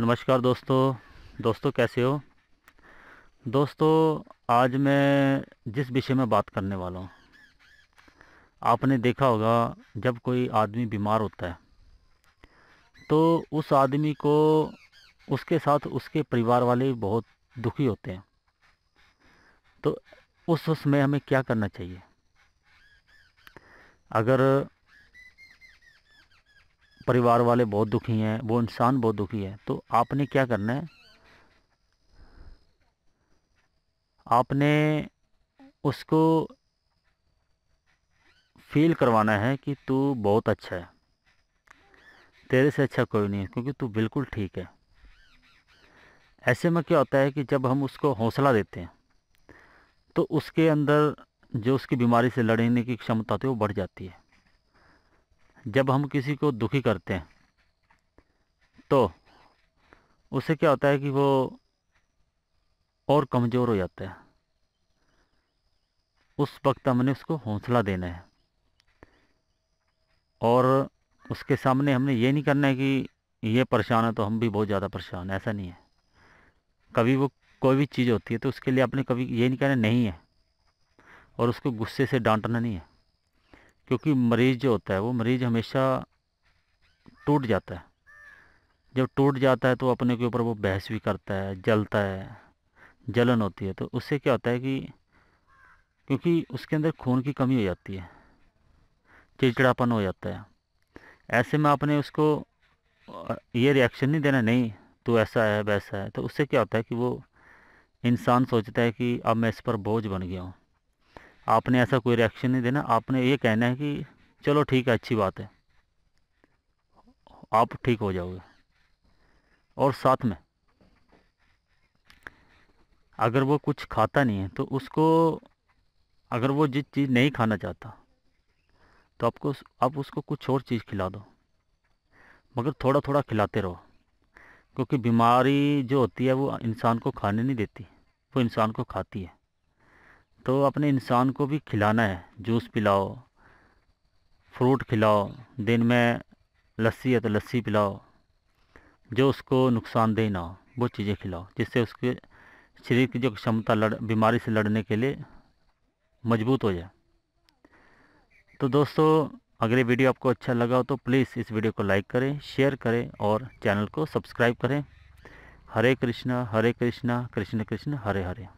नमस्कार दोस्तों दोस्तों कैसे हो दोस्तों आज मैं जिस विषय में बात करने वाला हूँ आपने देखा होगा जब कोई आदमी बीमार होता है तो उस आदमी को उसके साथ उसके परिवार वाले बहुत दुखी होते हैं तो उस समय हमें क्या करना चाहिए अगर परिवार वाले बहुत दुखी हैं वो इंसान बहुत दुखी है तो आपने क्या करना है आपने उसको फील करवाना है कि तू बहुत अच्छा है तेरे से अच्छा कोई नहीं है क्योंकि तू बिल्कुल ठीक है ऐसे में क्या होता है कि जब हम उसको हौसला देते हैं तो उसके अंदर जो उसकी बीमारी से लड़ने की क्षमता होती है वो बढ़ जाती है जब हम किसी को दुखी करते हैं तो उसे क्या होता है कि वो और कमज़ोर हो जाता है उस वक्त हमने उसको हौसला देना है और उसके सामने हमने ये नहीं करना है कि ये परेशान है तो हम भी बहुत ज़्यादा परेशान हैं ऐसा नहीं है कभी वो कोई भी चीज़ होती है तो उसके लिए आपने कभी ये नहीं कहना नहीं है और उसको गुस्से से डांटना नहीं है क्योंकि मरीज़ जो होता है वो मरीज़ हमेशा टूट जाता है जब टूट जाता है तो अपने के ऊपर वो बहस भी करता है जलता है जलन होती है तो उससे क्या होता है कि क्योंकि उसके अंदर खून की कमी हो जाती है चिड़चिड़ापन हो जाता है ऐसे में आपने उसको ये रिएक्शन नहीं देना नहीं तो ऐसा है वैसा है तो उससे क्या होता है कि वो इंसान सोचता है कि अब मैं इस पर बोझ बन गया हूँ आपने ऐसा कोई रिएक्शन नहीं देना आपने ये कहना है कि चलो ठीक है अच्छी बात है आप ठीक हो जाओगे और साथ में अगर वो कुछ खाता नहीं है तो उसको अगर वो जिस चीज़ नहीं खाना चाहता तो आपको आप उसको कुछ और चीज़ खिला दो मगर थोड़ा थोड़ा खिलाते रहो क्योंकि बीमारी जो होती है वो इंसान को खाने नहीं देती वो इंसान को खाती है तो अपने इंसान को भी खिलाना है जूस पिलाओ फ्रूट खिलाओ दिन में लस्सी है तो लस्सी पिलाओ जो उसको नुकसानदेह ना हो वो चीज़ें खिलाओ जिससे उसके शरीर की जो क्षमता लड़ बीमारी से लड़ने के लिए मजबूत हो जाए तो दोस्तों अगर ये वीडियो आपको अच्छा लगा हो तो प्लीज़ इस वीडियो को लाइक करें शेयर करें और चैनल को सब्सक्राइब करें हरे कृष्णा हरे कृष्णा कृष्ण कृष्ण हरे हरे